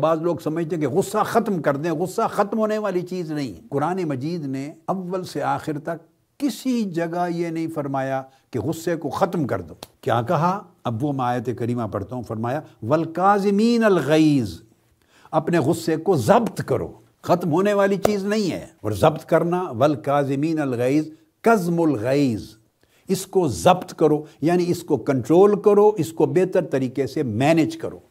बाज़ लोग समझते हैं कि गुस्सा ख़त्म कर दें गुस्सा ख़त्म होने वाली चीज़ नहीं है कुरान मजीद ने अव्वल से आखिर तक किसी जगह ये नहीं फरमाया कि गुस्से को ख़त्म कर दो क्या कहा अब वो मायत करीमा पढ़ता हूँ फरमाया वलकाजमीन अलगैज़ अपने गुस्से को जब्त करो ख़त्म होने वाली चीज़ नहीं है और जब्त करना वलकाजमीन अलगैज़ कज़मुलगैज़ इसको जब्त करो यानी इसको कंट्रोल करो इसको बेहतर तरीके से मैनेज करो